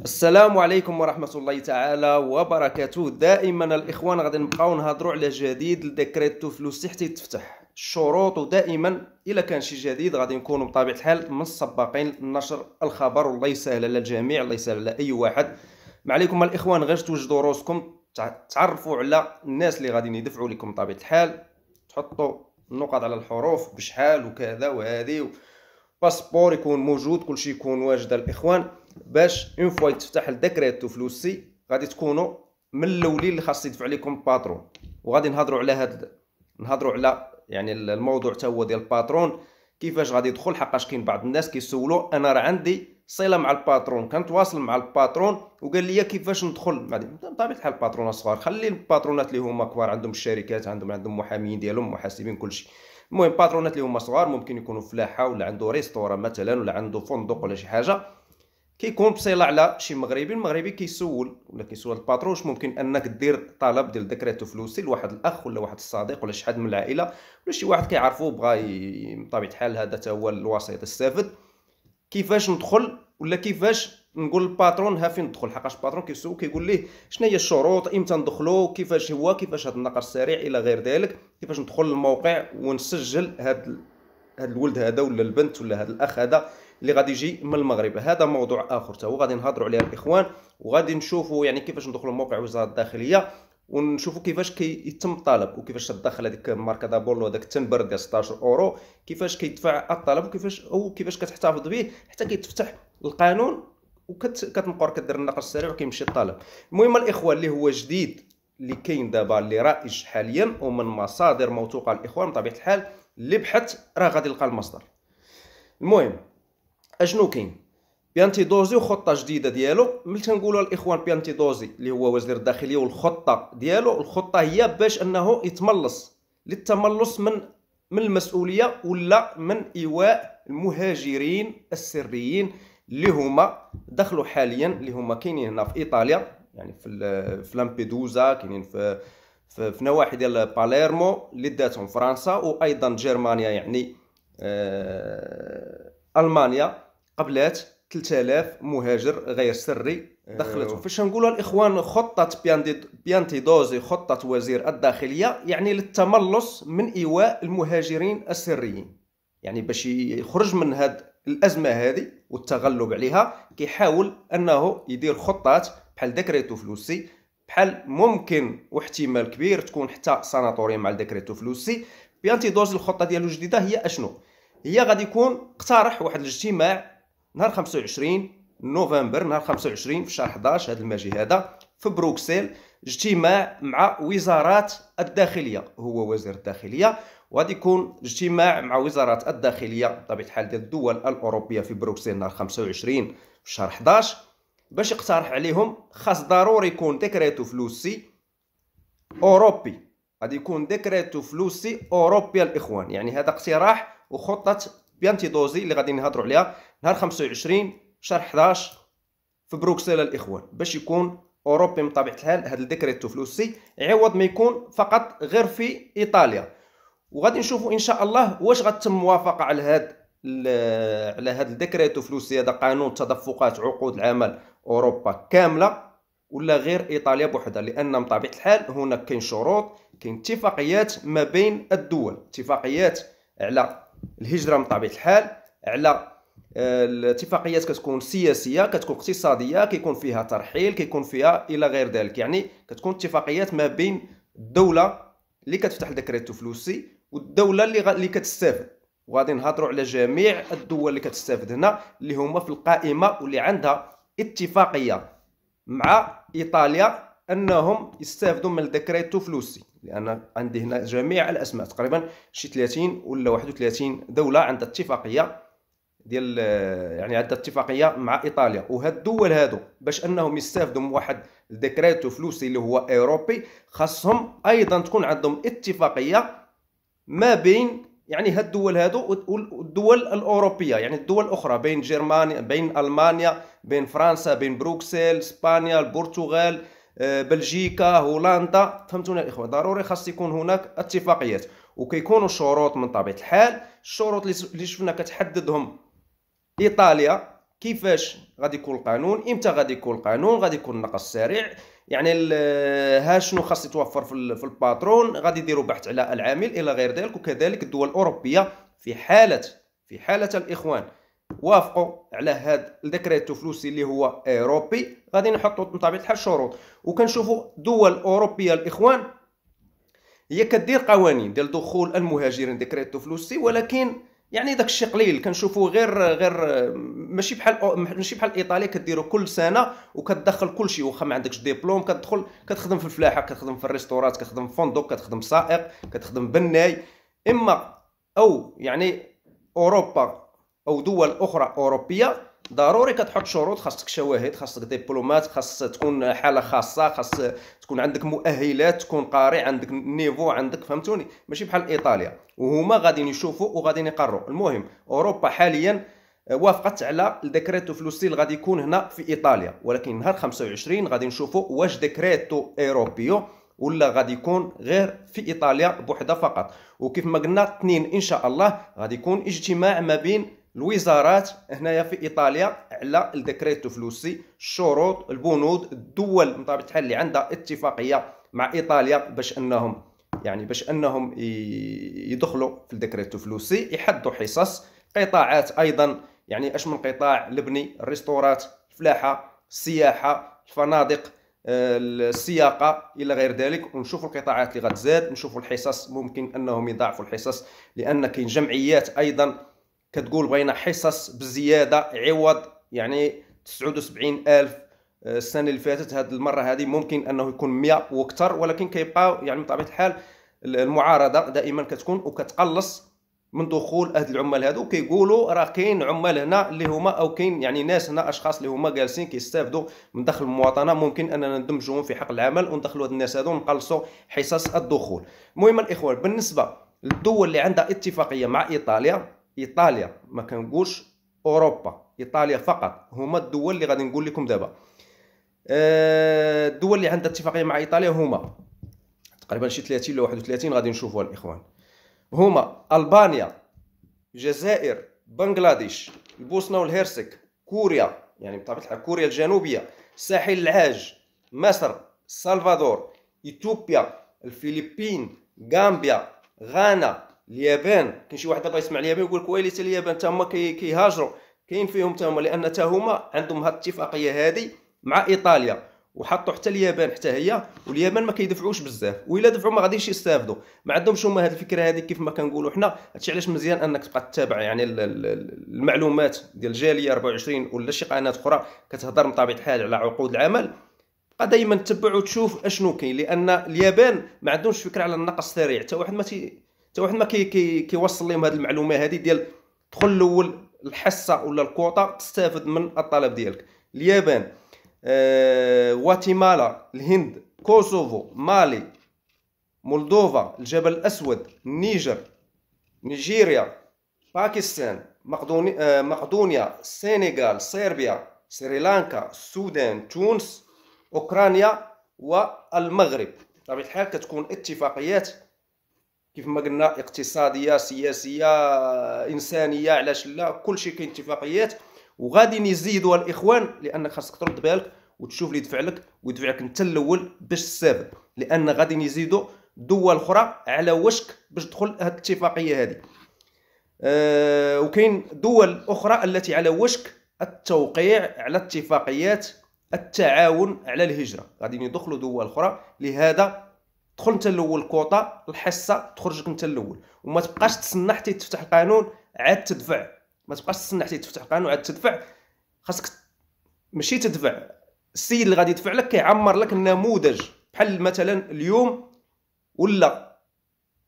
السلام عليكم ورحمة الله تعالى وبركاته دائما الإخوان غادي نبقاو نهضروا على جديد لديكريتو فلوس تحت تفتح الشروط ودائما إلا كان شي جديد غادي نكونوا بطبيعة الحال من السباقين نشر الخبر والله يسهل على الجميع الله يسهل على أي واحد ما عليكم الإخوان غير توجدوا روسكم تعرفوا على الناس اللي غادي يدفعوا لكم بطبيعة الحال تحطوا النقط على الحروف بشحال وكذا وهذه باسبور يكون موجود كلشي يكون واجد الاخوان باش اون فوا يتفتح الديكريتو فلوسي غادي تكونوا من الاولين اللي خاص يدفع لكم الباترون وغادي نهضروا على هاد نهضروا على يعني الموضوع حتى هو ديال الباترون كيفاش غادي يدخل حقاش كاين بعض الناس كيسولوا انا راه عندي صله مع الباترون كنتواصل مع الباترون وقال لي كيفاش ندخل بطبيعه الحال الباترون صغار خلي الباترونات اللي هما كبار عندهم الشركات عندهم عندهم محامين ديالهم محاسبين كلشي المهم باترونات اللي هما صغار ممكن يكونوا فلاحه ولا عنده ريستوران مثلا ولا عنده فندق ولا شي حاجه كيكون بصيله على شي مغربي المغربي كيسول ولا كيسول الباترون واش ممكن انك دير طلب ديال ديكريتو فلوسي لواحد الاخ ولا واحد الصديق ولا شي حد من العائله ولا شي واحد كيعرفو بغا بطبيعه الحال هذا تا هو الوسيط السافد كيفاش ندخل ولا كيفاش نقول الباترون ها فين ندخل حقاش الباترون كيسول كيقول ليه شنو هي الشروط امتى ندخلو كيفاش هو كيفاش هاد النقر السريع الى غير ذلك كيفاش ندخل للموقع ونسجل هاد هاد الولد هذا ولا البنت ولا هاد الاخ هذا اللي غادي يجي من المغرب هذا موضوع اخر تا هو غادي نهضروا عليه الاخوان وغادي نشوفوا يعني كيفاش ندخل لموقع وزاره الداخليه ونشوفوا كيفاش كيتم الطلب وكيفاش تدخل هذيك الماركه دابولو هذاك التنبر ديال 16 اورو كيفاش كيدفع الطلب وكيفاش او كيفاش كتحتفظ به حتى كيتفتح القانون وكتنقر كدير النقر السريع وكيمشي الطلب المهم الاخوه اللي هو جديد اللي كاين دابا اللي رائج حاليا ومن مصادر موثوقه الاخوان بطبيعه الحال اللي بحث راه غادي يلقى المصدر المهم اشنو كاين بيانتي دوزي وخطه جديده ديالو ملي تنقولوا الاخوان بيانتي دوزي اللي هو وزير الداخليه والخطه ديالو الخطه هي باش انه يتملص للتملص من من المسؤوليه ولا من ايواء المهاجرين السريين اللي هما دخلوا حاليا اللي هما كاينين هنا في ايطاليا يعني في في لامبيدوزا كاينين في في, في نواحي ديال باليرمو اللي داتهم فرنسا وايضا جرمانيا يعني آه المانيا قبلات 3000 مهاجر غير سري دخلته أيوه. فاش نقولوا الاخوان خطه بيانتي دوزي خطه وزير الداخليه يعني للتملص من ايواء المهاجرين السريين يعني باش يخرج من هذه الازمه هذه والتغلب عليها كيحاول انه يدير خطات بحال ديكريتو فلوسي بحال ممكن واحتمال كبير تكون حتى ساناتوريا مع ديكريتو فلوسي دوز الخطه ديالو الجديده هي اشنو هي غادي يكون اقترح واحد الاجتماع نهار 25 نوفمبر نهار 25 في شهر 11 هذا الماجي هذا في بروكسل اجتماع مع وزارات الداخليه هو وزير الداخليه وغادي يكون اجتماع مع وزارات الداخليه بطبيعه الحال ديال الدول الاوروبيه في بروكسل نهار 25 في شهر 11 باش يقترح عليهم خاص ضروري يكون ديكريتو فلوسي اوروبي غادي يكون ديكريتو فلوسي اوروبي الاخوان يعني هذا اقتراح وخطه دوزي اللي غادي نهضروا عليها نهار 25 شهر 11 في بروكسل الاخوان باش يكون اوروبي بطبيعه الحال هذا الديكريتو فلوسي عوض ما يكون فقط غير في ايطاليا وغادي نشوفوا ان شاء الله واش غتتم موافقه على هذا على هذا الديكريتو فلوسي هذا قانون تدفقات عقود العمل اوروبا كامله ولا غير ايطاليا بوحدها لان بطبيعه الحال هناك كاين شروط كاين اتفاقيات ما بين الدول اتفاقيات على الهجره بطبيعه الحال على آه، الاتفاقيات كتكون سياسيه كتكون اقتصاديه كيكون فيها ترحيل كيكون فيها الى غير ذلك يعني كتكون اتفاقيات ما بين الدوله اللي كتفتح ريتو فلوسي والدوله اللي غ... اللي كتستافد وغادي نهضروا على جميع الدول اللي كتستافد هنا اللي هما في القائمه واللي عندها اتفاقيه مع ايطاليا انهم يستافدوا من الدكريتو فلوسي لان عندي هنا جميع الاسماء تقريبا شي 30 ولا 31 دوله عندها اتفاقيه ديال يعني عندها اتفاقيه مع ايطاليا وهاد الدول هادو باش انهم يستافدوا من واحد الديكريتو فلوسي اللي هو اوروبي خاصهم ايضا تكون عندهم اتفاقيه ما بين يعني هاد الدول هادو والدول الاوروبيه يعني الدول الاخرى بين جرمانيا بين المانيا بين فرنسا بين بروكسل اسبانيا البرتغال آه، بلجيكا هولندا فهمتونا الاخوه ضروري خاص يكون هناك اتفاقيات وكيكونوا شروط من طبيعه الحال الشروط اللي شفنا كتحددهم ايطاليا كيفاش غادي يكون القانون امتى غادي يكون القانون غادي يكون النقص السريع يعني ها شنو خاص يتوفر في, في الباترون غادي يديروا بحث على العامل الى غير ذلك وكذلك الدول الاوروبيه في حاله في حاله الاخوان وافقوا على هذا الديكريتو فلوسي اللي هو اوروبي غادي نحطوا بطبيعه الحال شروط وكنشوفوا دول اوروبيه الاخوان هي كدير قوانين ديال دخول المهاجرين ديكريتو فلوسي ولكن يعني داك الشيء قليل كنشوفو غير غير ماشي بحال ماشي بحال ايطاليا كديرو كل سنه وكتدخل كل شيء واخا ما عندكش ديبلوم كتدخل كتخدم في الفلاحه كتخدم في الريستورات كتخدم في فندق كتخدم سائق كتخدم بناي اما او يعني اوروبا او دول اخرى اوروبيه ضروري كتحط شروط خاصك شواهد خاصك ديبلومات خاص تكون حاله خاصه خاص تكون عندك مؤهلات تكون قاري عندك نيفو عندك فهمتوني ماشي بحال ايطاليا وهما غاديين يشوفوا وغاديين يقروا المهم اوروبا حاليا وافقت على الديكريتو فلوسي اللي غادي يكون هنا في ايطاليا ولكن نهار 25 غادي نشوفوا واش ديكريتو اوروبيو ولا غادي يكون غير في ايطاليا بوحده فقط وكيف ما قلنا اثنين ان شاء الله غادي يكون اجتماع ما بين الوزارات هنايا في ايطاليا على الديكريتو فلوسي الشروط البنود الدول بطبيعه الحال اللي عندها اتفاقيه مع ايطاليا باش انهم يعني باش انهم يدخلوا في الديكريتو فلوسي يحدوا حصص قطاعات ايضا يعني اش من قطاع لبني الريستورات الفلاحه السياحه الفنادق آه، السياقه الى غير ذلك ونشوفوا القطاعات اللي غتزاد نشوفوا الحصص ممكن انهم يضاعفوا الحصص لان كاين جمعيات ايضا كتقول بغينا حصص بزياده عوض يعني 79 الف آه، السنه اللي فاتت هذه المره هذه ممكن انه يكون 100 واكثر ولكن كيبقى يعني بطبيعه الحال المعارضه دائما كتكون وكتقلص من دخول هاد العمال هادو كيقولوا راه كاين عمال هنا اللي هما او كاين يعني ناس هنا اشخاص اللي هما جالسين كيستافدوا من دخل المواطنه ممكن اننا ندمجوهم في حق العمل وندخلوا هاد الناس هادو ونقلصوا حصص الدخول المهم الاخوان بالنسبه للدول اللي عندها اتفاقيه مع ايطاليا ايطاليا ما كنقولش اوروبا ايطاليا فقط هما الدول اللي غادي نقول لكم دابا آه، الدول اللي عندها اتفاقيه مع ايطاليا هما تقريبا شي 30 ل 31 غادي نشوفوها الاخوان هما البانيا الجزائر بنغلاديش البوسنه والهرسك كوريا يعني بطبيعه الحال كوريا الجنوبيه ساحل العاج مصر السلفادور اثيوبيا الفلبين غامبيا غانا اليابان كاين شي واحد دابا يسمع اليابان يقول لك تا اليابان تا هما كيهاجروا كاين فيهم تا هما لان حتى هما عندهم هاد الاتفاقيه هذه مع ايطاليا وحطوا حتى اليابان حتى هي واليابان ما كيدفعوش بزاف والا دفعوا ما غاديش يستافدوا ما عندهمش هما هاد الفكره هذه كيف ما كنقولوا حنا هادشي علاش مزيان انك تبقى تتابع يعني المعلومات ديال الجاليه 24 ولا شي قناه اخرى كتهضر بطبيعه الحال على عقود العمل بقى دائما تتبع وتشوف اشنو كاين لان اليابان ما عندهمش فكره على النقص السريع حتى واحد ما تي حتى واحد ما كي كيوصل لهم هذه المعلومه هذه ديال دخل الاول الحصه ولا الكوطا تستافد من الطلب ديالك اليابان آه، غواتيمالا آه، الهند كوسوفو مالي مولدوفا الجبل الاسود النيجر نيجيريا باكستان آه، مقدونيا السنغال صربيا سريلانكا السودان تونس اوكرانيا والمغرب بطبيعه الحال كتكون اتفاقيات كيف ما قلنا اقتصاديه سياسيه انسانيه علاش لا كلشي كاين اتفاقيات وغادي نزيدوها الاخوان لانك خاصك ترد بالك وتشوف اللي يدفع لك لك انت الاول باش السبب لان غادي نزيدو دول اخرى على وشك باش تدخل هاد الاتفاقيه هذه أه وكاين دول اخرى التي على وشك التوقيع على اتفاقيات التعاون على الهجره غادي يدخلوا دول اخرى لهذا تدخل انت الاول كوطا الحصه تخرجك انت الاول وما تبقاش تسنى حتى يتفتح القانون عاد تدفع ما تبقاش تسنى حتى يتفتح القانون عاد تدفع خاصك ماشي تدفع السيد اللي غادي يدفع لك كيعمر لك النموذج بحال مثلا اليوم ولا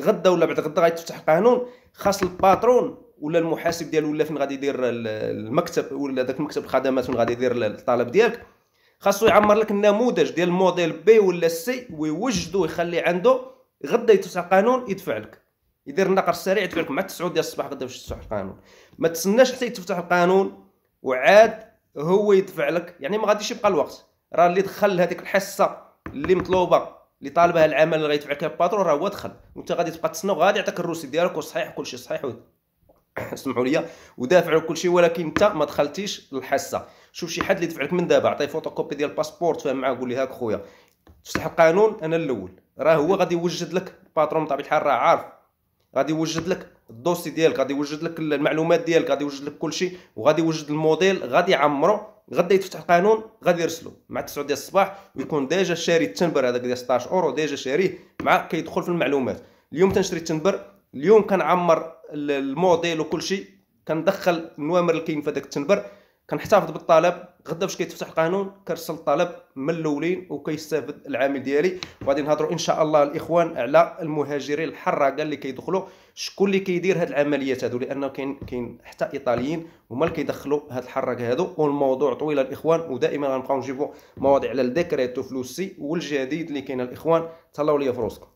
غدا ولا بعد غدا غادي تفتح القانون خاص الباترون ولا المحاسب ديالو ولا فين غادي يدير المكتب ولا داك مكتب الخدمات فين غادي يدير الطلب ديالك خاصو يعمر لك النموذج ديال الموديل بي ولا سي ويوجدو يخلي عنده غدا يتسع القانون يدفع لك يدير النقر السريع يدفع لك مع 9 ديال الصباح غدا باش تفتح القانون ما تسناش حتى يتفتح القانون وعاد هو يدفع لك يعني ما غاديش يبقى الوقت راه اللي دخل هذيك الحصه اللي مطلوبه اللي طالبها العمل اللي غيدفع لك الباترون راه هو دخل وانت غادي تبقى تسنى وغادي يعطيك الروسي ديالك وصحيح كلشي صحيح اسمحوا لي ودافعوا كل شيء ولكن انت ما دخلتيش للحصه شوف شي حد اللي دفع لك من دابا عطيه فوتوكوبي ديال الباسبور تفاهم معاه قول لي هاك خويا تفتح القانون انا الاول راه هو غادي يوجد لك الباترون بطبيعه الحال راه عارف غادي يوجد لك الدوسي ديالك غادي يوجد لك المعلومات ديالك غادي يوجد لك كل شيء وغادي يوجد الموديل غادي يعمرو غدا يتفتح القانون غادي يرسلو مع 9 ديال الصباح ويكون ديجا شاري التنبر هذاك ديال 16 اورو ديجا شاريه مع كيدخل في المعلومات اليوم تنشري التنبر اليوم كنعمر الموديل وكل شيء كندخل النوامر اللي كاين في داك التنبر كنحتفظ بالطلب غدا باش كيتفتح القانون كنرسل الطلب من الاولين وكيستافد العامل ديالي وغادي نهضروا ان شاء الله الاخوان على المهاجرين الحراقه اللي كيدخلوا شكون اللي كيدير هاد العمليات هادو لانه كاين كاين حتى ايطاليين هما اللي كيدخلوا هاد الحراقه هادو والموضوع طويل الاخوان ودائما غنبقاو نجيبوا مواضيع على الديكريت فلوسي والجديد اللي كاين الاخوان تهلاو ليا فروسكم